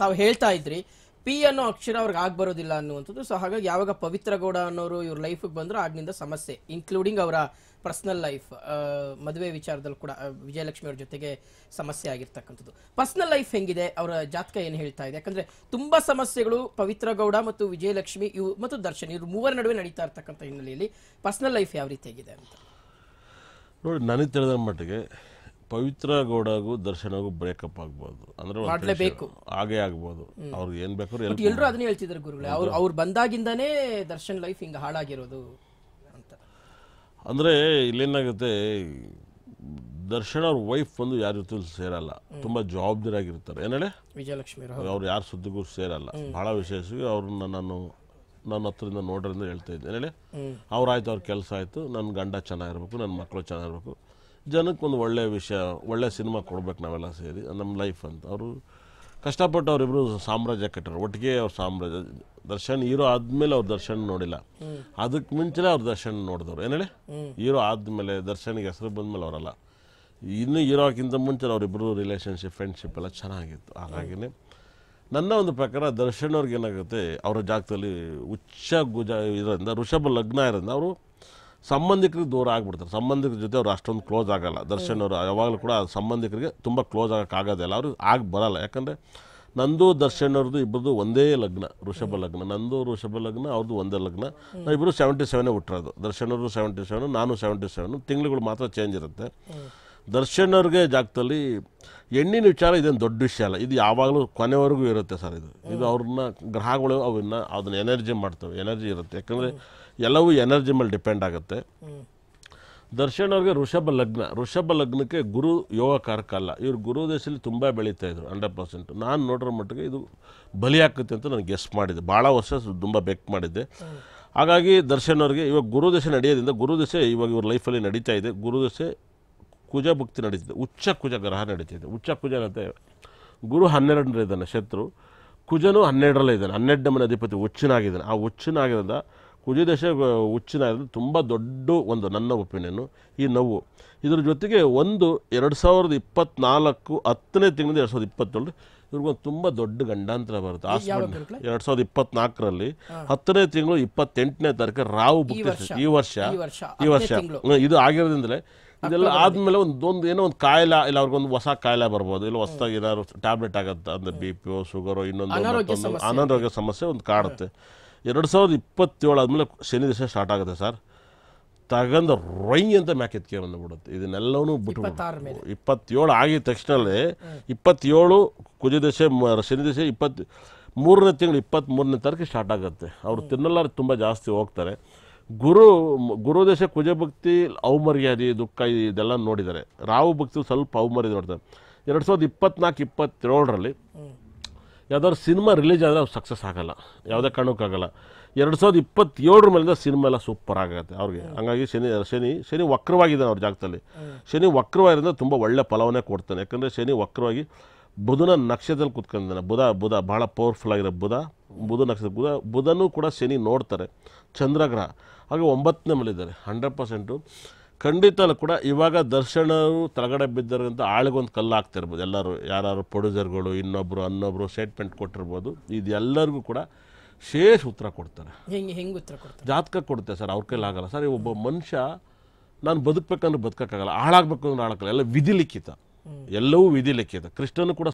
ತಾವು ಹೇಳ್ತಾ ಇದ್ರಿ ಪಿ ಅನ್ನೋ ಅಕ್ಷರ ಅವ್ರಿಗೆ ಆಗ್ ಬರೋದಿಲ್ಲ ಅನ್ನುವಂಥದ್ದು ಸೊ ಹಾಗಾಗಿ ಯಾವಾಗ ಪವಿತ್ರ ಗೌಡ ಅನ್ನೋರು ಇವ್ರ ಲೈಫಿಗೆ ಬಂದ್ರು ಆಗ್ನಿಂದ ಸಮಸ್ಯೆ ಇನ್ಕ್ಲೂಡಿಂಗ್ ಅವರ ಪರ್ಸನಲ್ ಲೈಫ್ ಮದುವೆ ವಿಚಾರದಲ್ಲಿ ಕೂಡ ವಿಜಯಲಕ್ಷ್ಮಿ ಅವ್ರ ಜೊತೆಗೆ ಸಮಸ್ಯೆ ಆಗಿರ್ತಕ್ಕಂಥದ್ದು ಪರ್ಸ್ನಲ್ ಲೈಫ್ ಹೆಂಗಿದೆ ಅವರ ಜಾತಕ ಏನು ಹೇಳ್ತಾ ಇದೆ ಯಾಕಂದ್ರೆ ತುಂಬಾ ಸಮಸ್ಯೆಗಳು ಪವಿತ್ರ ಗೌಡ ಮತ್ತು ವಿಜಯಲಕ್ಷ್ಮಿ ಇವು ಮತ್ತು ದರ್ಶನ್ ಇವ್ರ ಮೂವರ ನಡುವೆ ನಡೀತಾ ಇರ್ತಕ್ಕಂಥ ಹಿನ್ನೆಲೆಯಲ್ಲಿ ಪರ್ಸನಲ್ ಲೈಫ್ ಯಾವ ರೀತಿಯಾಗಿದೆ ಅಂತ ನೋಡಿ ನನಗೆ ತಿಳಿದ ಮಟ್ಟಿಗೆ ಗೌಡಗೂ ದರ್ಶನಗೂ ಬ್ರೇಕಪ್ ಆಗ್ಬೋದು ಅಂದ್ರೆ ಬೇಕು ಹಾಗೆ ಆಗ್ಬೋದು ಅವ್ರಿಗೆ ಏನ್ ಬೇಕಾದ್ರೂ ಎಲ್ಲರೂ ಅದನ್ನೇ ಹೇಳ್ತಿದ್ರು ಗುರುಗಳೇ ಅವ್ರು ಅವ್ರು ಬಂದಾಗಿಂದಾನೇ ದರ್ಶನ್ ಲೈಫ್ ಹಿಂಗ ಹಾಳಾಗಿರೋದು ಅಂತ ಅಂದರೆ ಇಲ್ಲೇನಾಗುತ್ತೆ ದರ್ಶನ್ ಅವ್ರ ವೈಫ್ ಒಂದು ಯಾರ ಜೊತೆ ಸೇರಲ್ಲ ತುಂಬ ಜವಾಬ್ದಾರಿಯಾಗಿರ್ತಾರೆ ಏನೇಳೆ ವಿಜಯಲಕ್ಷ್ಮಿ ಅವ್ರು ಯಾರು ಸುದ್ದಿಗೂ ಸೇರಲ್ಲ ಬಹಳ ವಿಶೇಷವಾಗಿ ಅವ್ರನ್ನ ನಾನು ನನ್ನ ಹತ್ರದಿಂದ ನೋಡ್ರಿಂದ ಹೇಳ್ತಾ ಇದ್ದೆ ಏನೇಳೆ ಅವ್ರಾಯ್ತು ಅವ್ರ ಕೆಲಸ ಆಯ್ತು ನನ್ನ ಗಂಡ ಚೆನ್ನಾಗಿರ್ಬೇಕು ನನ್ನ ಮಕ್ಕಳು ಚೆನ್ನಾಗಿರ್ಬೇಕು ಜನಕ್ಕೆ ಒಂದು ಒಳ್ಳೆಯ ವಿಷಯ ಒಳ್ಳೆ ಸಿನಿಮಾ ಕೊಡ್ಬೇಕು ನಾವೆಲ್ಲ ಸೇರಿ ನಮ್ಮ ಲೈಫ್ ಅಂತ ಅವರು ಕಷ್ಟಪಟ್ಟು ಅವರಿಬ್ಬರು ಸಾಮ್ರಾಜ್ಯ ಕಟ್ಟರು ಒಟ್ಟಿಗೆ ಅವ್ರ ಸಾಮ್ರಾಜ್ಯ ದರ್ಶನ್ ಹೀರೋ ಆದ್ಮೇಲೆ ಅವ್ರ ದರ್ಶನ್ ನೋಡಿಲ್ಲ ಅದಕ್ಕೆ ಮುಂಚೆನೇ ಅವ್ರ ದರ್ಶನ್ ನೋಡಿದವ್ರು ಏನೇಳಿ ಹೀರೋ ಆದ್ಮೇಲೆ ದರ್ಶನ್ಗೆ ಹೆಸರು ಬಂದ್ಮೇಲೆ ಅವರಲ್ಲ ಇನ್ನೂ ಹೀರೋಕ್ಕಿಂತ ಮುಂಚೆ ಅವರಿಬ್ಬರು ರಿಲೇಷನ್ಶಿಪ್ ಫ್ರೆಂಡ್ಶಿಪ್ ಎಲ್ಲ ಚೆನ್ನಾಗಿತ್ತು ಹಾಗಾಗಿನೇ ನನ್ನ ಒಂದು ಪ್ರಕಾರ ದರ್ಶನ್ ಅವ್ರಿಗೆ ಏನಾಗುತ್ತೆ ಅವರ ಜಾಗದಲ್ಲಿ ಉಚ್ಚ ಗುಜ ಇದರಿಂದ ಋಷಭ ಲಗ್ನ ಇರೋದ್ರಿಂದ ಅವರು ಸಂಬಂಧಿಕರಿಗೆ ದೂರ ಆಗ್ಬಿಡ್ತಾರೆ ಸಂಬಂಧಿಕರ ಜೊತೆ ಅವ್ರು ಅಷ್ಟೊಂದು ಕ್ಲೋಸ್ ಆಗಲ್ಲ ದರ್ಶನ್ ಅವರು ಯಾವಾಗಲೂ ಕೂಡ ಸಂಬಂಧಿಕರಿಗೆ ತುಂಬ ಕ್ಲೋಸ್ ಆಗೋಕ್ಕಾಗೋದಿಲ್ಲ ಅವರು ಆಗಿ ಬರಲ್ಲ ಯಾಕಂದರೆ ನಂದು ದರ್ಶನ್ ಅವ್ರದ್ದು ಇಬ್ಬರದು ಒಂದೇ ಲಗ್ನ ಋಷಭ ಲಗ್ನ ನಂದು ಋಷಭ ಲಗ್ನ ಅವ್ರದ್ದು ಒಂದೇ ಲಗ್ನ ಇಬ್ಬರು ಸೆವೆಂಟಿ ಸೆವೆನೇ ಹುಟ್ಟಿರೋದು ದರ್ಶನ್ ಅವರು ಸೆವೆಂಟಿ ಸೆವೆನ್ ನಾನು ಸೆವೆಂಟಿ ಸೆವೆನ್ ತಿಂಗಳುಗಳು ಮಾತ್ರ ಚೇಂಜ್ ಇರುತ್ತೆ ದರ್ಶನ್ ಅವ್ರಿಗೆ ಜಾಗದಲ್ಲಿ ಹೆಣ್ಣಿನ ವಿಚಾರ ಇದೇನು ದೊಡ್ಡ ವಿಷಯ ಅಲ್ಲ ಇದು ಯಾವಾಗಲೂ ಕೊನೆವರೆಗೂ ಇರುತ್ತೆ ಸರ್ ಇದು ಇದು ಅವ್ರನ್ನ ಗ್ರಹಗಳು ಅವನ್ನ ಅದನ್ನ ಎನರ್ಜಿ ಮಾಡ್ತವೆ ಎನರ್ಜಿ ಇರುತ್ತೆ ಯಾಕಂದರೆ ಎಲ್ಲವೂ ಎನರ್ಜಿ ಮೇಲೆ ಡಿಪೆಂಡ್ ಆಗುತ್ತೆ ದರ್ಶನ್ ಅವ್ರಿಗೆ ಋಷಭ ಲಗ್ನ ಋಷಭ ಲಗ್ನಕ್ಕೆ ಗುರು ಕಾರಕ ಅಲ್ಲ ಇವರು ಗುರು ದೇಶದಲ್ಲಿ ತುಂಬ ಬೆಳೀತಾ ಇದ್ರು ಹಂಡ್ರೆಡ್ ಪರ್ಸೆಂಟ್ ನಾನು ನೋಡಿರೋ ಮಟ್ಟಿಗೆ ಇದು ಬಲಿ ಆಗುತ್ತೆ ಅಂತ ನಾನು ಗೆಸ್ ಮಾಡಿದ್ದೆ ಭಾಳ ವರ್ಷ ತುಂಬ ಬೆಕ್ ಮಾಡಿದ್ದೆ ಹಾಗಾಗಿ ದರ್ಶನ್ ಅವ್ರಿಗೆ ಇವಾಗ ಗುರುದಶೆ ನಡೆಯೋದ್ರಿಂದ ಗುರುದಶೆ ಇವಾಗ ಇವ್ರ ಲೈಫಲ್ಲಿ ನಡೀತಾ ಇದೆ ಗುರುದಶೆ ಕುಜ ಭಕ್ತಿ ನಡೀತಿದೆ ಉಚ್ಚ ಕುಜ ಗ್ರಹ ನಡೀತಿದೆ ಉಚ್ಚ ಕುಜ ಕುಜನಂತೆ ಗುರು ಹನ್ನೆರಡರಲ್ಲಿ ಇದ್ದಾನೆ ಶತ್ರು ಕುಜನು ಹನ್ನೆರಡರಲ್ಲೇ ಇದ್ದಾನೆ ಹನ್ನೆರಡನೇ ಮನೆ ಅಧಿಪತಿ ಉಚ್ಚನಾಗಿದ್ದಾನೆ ಆ ಉಚ್ಚನಾಗಿರೋದ ಕುಜದಶ ಉಚ್ಚಿನಾಗಿರೋದು ತುಂಬ ದೊಡ್ಡ ಒಂದು ನನ್ನ ಒಪಿನಿಯನು ಈ ನೋವು ಇದ್ರ ಜೊತೆಗೆ ಒಂದು ಎರಡು ಸಾವಿರದ ಇಪ್ಪತ್ನಾಲ್ಕು ಹತ್ತನೇ ತಿಂಗಳಿಂದ ಎರಡು ಸಾವಿರದ ಇಪ್ಪತ್ತೇಳು ಇವ್ರಿಗೊಂದು ತುಂಬ ದೊಡ್ಡ ಗಂಡಾಂತರ ಬರುತ್ತೆ ಆಸ್ಮನ್ ಎರಡು ಸಾವಿರದ ಇಪ್ಪತ್ನಾಲ್ಕರಲ್ಲಿ ಹತ್ತನೇ ತಿಂಗಳು ಇಪ್ಪತ್ತೆಂಟನೇ ತಾರೀಕು ರಾವು ಬುಕ್ತಿ ಈ ವರ್ಷ ಈ ವರ್ಷ ಇದು ಆಗಿರೋದ್ರಿಂದಲೇ ಇದೆಲ್ಲ ಆದಮೇಲೆ ಒಂದೊಂದು ಏನೋ ಒಂದು ಕಾಯಿಲೆ ಇಲ್ಲ ಅವ್ರಿಗೊಂದು ಹೊಸ ಕಾಯಿಲೆ ಬರ್ಬೋದು ಇಲ್ಲ ಹೊಸದಾಗಿ ಏನಾದ್ರು ಟ್ಯಾಬ್ಲೆಟ್ ಆಗುತ್ತೆ ಅಂದರೆ ಬಿ ಪಿ ಓ ಶುಗರು ಇನ್ನೊಂದು ಅನಾರೋಗ್ಯ ಸಮಸ್ಯೆ ಒಂದು ಕಾಡುತ್ತೆ ಎರಡು ಸಾವಿರದ ಇಪ್ಪತ್ತೇಳು ಆದಮೇಲೆ ಶನಿ ದಿವಸ ಸ್ಟಾರ್ಟ್ ಆಗುತ್ತೆ ಸರ್ ತಗೊಂಡು ರೊಯ್ ಅಂತ ಮ್ಯಾಕೆತ್ಕೆ ಬಿಡುತ್ತೆ ಇದನ್ನೆಲ್ಲವೂ ಬಿಟ್ಟು ಇಪ್ಪತ್ತೇಳು ಆಗಿದ ತಕ್ಷಣ ಇಪ್ಪತ್ತೇಳು ಶನಿ ಶನಿದಶೆ ಇಪ್ಪತ್ತು ಮೂರನೇ ತಿಂಗಳು ಇಪ್ಪತ್ತ್ಮೂರನೇ ತಾರೀಕು ಸ್ಟಾರ್ಟ್ ಆಗುತ್ತೆ ಅವರು ತಿನ್ನಲಾರ ತುಂಬ ಜಾಸ್ತಿ ಹೋಗ್ತಾರೆ ಗುರು ಗುರುದೇಶ ಕುಜಭಕ್ತಿ ಔಮರ್ಯಾದಿ ದುಃಖ ಇದೆಲ್ಲ ನೋಡಿದ್ದಾರೆ ರಾವು ಭಕ್ತಿ ಸ್ವಲ್ಪ ಔಮರ್ಯ ನೋಡ್ತಾರೆ ಎರಡು ಸಾವಿರದ ಇಪ್ಪತ್ನಾಲ್ಕು ಇಪ್ಪತ್ತೇಳರಲ್ಲಿ ಯಾವ್ದಾದ್ರು ಸಿನಿಮಾ ರಿಲೀಸ್ ಆದರೆ ಅವ್ರು ಸಕ್ಸಸ್ ಆಗೋಲ್ಲ ಯಾವುದೇ ಕಾರಣಕ್ಕಾಗಲ್ಲ ಎರಡು ಸಾವಿರದ ಇಪ್ಪತ್ತೇಳರ ಮೇಲಿಂದ ಸಿನಿಮಾ ಎಲ್ಲ ಸೂಪರ್ ಆಗುತ್ತೆ ಅವ್ರಿಗೆ ಹಾಗಾಗಿ ಶನಿ ಶನಿ ಶನಿ ವಕ್ರವಾಗಿದ್ದಾನೆ ಅವ್ರ ಜಾಗದಲ್ಲಿ ಶನಿ ವಕ್ರವಾಗಿರೋದ್ರಿಂದ ತುಂಬ ಒಳ್ಳೆ ಫಲವನ್ನೇ ಕೊಡ್ತಾನೆ ಯಾಕಂದರೆ ಶನಿ ವಕ್ರವಾಗಿ ಬುಧನ ನಕ್ಷತ್ರದಲ್ಲಿ ಕೂತ್ಕೊಂಡಿದ್ದಾನೆ ಬುಧ ಬುಧ ಭಾಳ ಪವರ್ಫುಲ್ ಆಗಿರೋ ಬುಧ ಬುಧ ನಕ್ಷತ್ರ ಬುಧ ಬುಧನೂ ಕೂಡ ಶನಿ ನೋಡ್ತಾರೆ ಚಂದ್ರಗ್ರಹ ಹಾಗೆ ಒಂಬತ್ತನೇ ಮೇಲಿದ್ದಾರೆ ಹಂಡ್ರೆಡ್ ಪರ್ಸೆಂಟು ಖಂಡಿತಲ್ಲೂ ಕೂಡ ಇವಾಗ ದರ್ಶನರು ತಳಗಡೆ ಆಳಿಗೆ ಆಳಿಗೊಂದು ಕಲ್ಲು ಹಾಕ್ತಿರ್ಬೋದು ಎಲ್ಲರೂ ಯಾರು ಪ್ರೊಡ್ಯೂಸರ್ಗಳು ಇನ್ನೊಬ್ಬರು ಅನ್ನೊಬ್ಬರು ಸ್ಟೇಟ್ಮೆಂಟ್ ಕೊಟ್ಟಿರ್ಬೋದು ಇದೆಲ್ಲರಿಗೂ ಕೂಡ ಶೇಷ ಉತ್ತರ ಕೊಡ್ತಾರೆ ಹೆಂಗೆ ಹೆಂಗೆ ಉತ್ತರ ಕೊಡ್ತಾರೆ ಜಾತಕ ಕೊಡುತ್ತೆ ಸರ್ ಅವ್ರ ಕೈಲಿ ಆಗಲ್ಲ ಸರ್ ಒಬ್ಬ ಮನುಷ್ಯ ನಾನು ಬದುಕಬೇಕಂದ್ರೆ ಬದುಕೋಕ್ಕಾಗಲ್ಲ ಹಾಳಾಗಬೇಕು ಅಂದ್ರೆ ಹಾಳಾಗಲ್ಲ ಎಲ್ಲ ವಿಧಿ ಲಿಖಿತ ಎಲ್ಲವೂ ವಿಧಿ ಲೆಕ್ಕದ ಕೃಷ್ಣನು ಕೂಡ